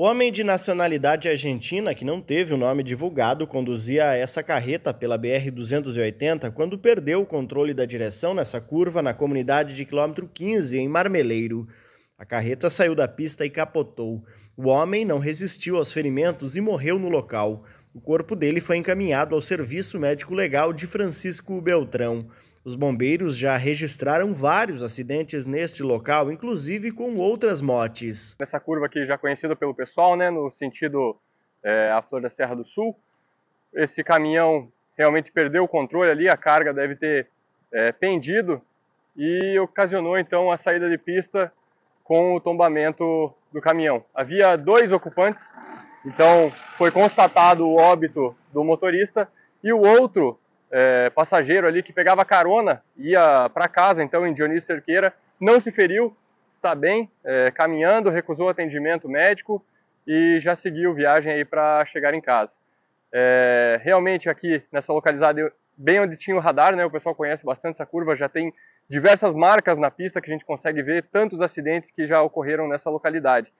O homem de nacionalidade argentina, que não teve o nome divulgado, conduzia essa carreta pela BR-280 quando perdeu o controle da direção nessa curva na comunidade de quilômetro 15, em Marmeleiro. A carreta saiu da pista e capotou. O homem não resistiu aos ferimentos e morreu no local. O corpo dele foi encaminhado ao Serviço Médico Legal de Francisco Beltrão. Os bombeiros já registraram vários acidentes neste local, inclusive com outras motes. Nessa curva aqui já conhecida pelo pessoal, né, no sentido é, a Flor da Serra do Sul, esse caminhão realmente perdeu o controle ali, a carga deve ter é, pendido e ocasionou então a saída de pista com o tombamento do caminhão. Havia dois ocupantes, então foi constatado o óbito do motorista e o outro é, passageiro ali que pegava carona, ia para casa, então, em Dionísio Cerqueira, não se feriu, está bem, é, caminhando, recusou atendimento médico e já seguiu viagem aí para chegar em casa. É, realmente aqui nessa localizada, bem onde tinha o radar, né, o pessoal conhece bastante essa curva, já tem diversas marcas na pista que a gente consegue ver tantos acidentes que já ocorreram nessa localidade.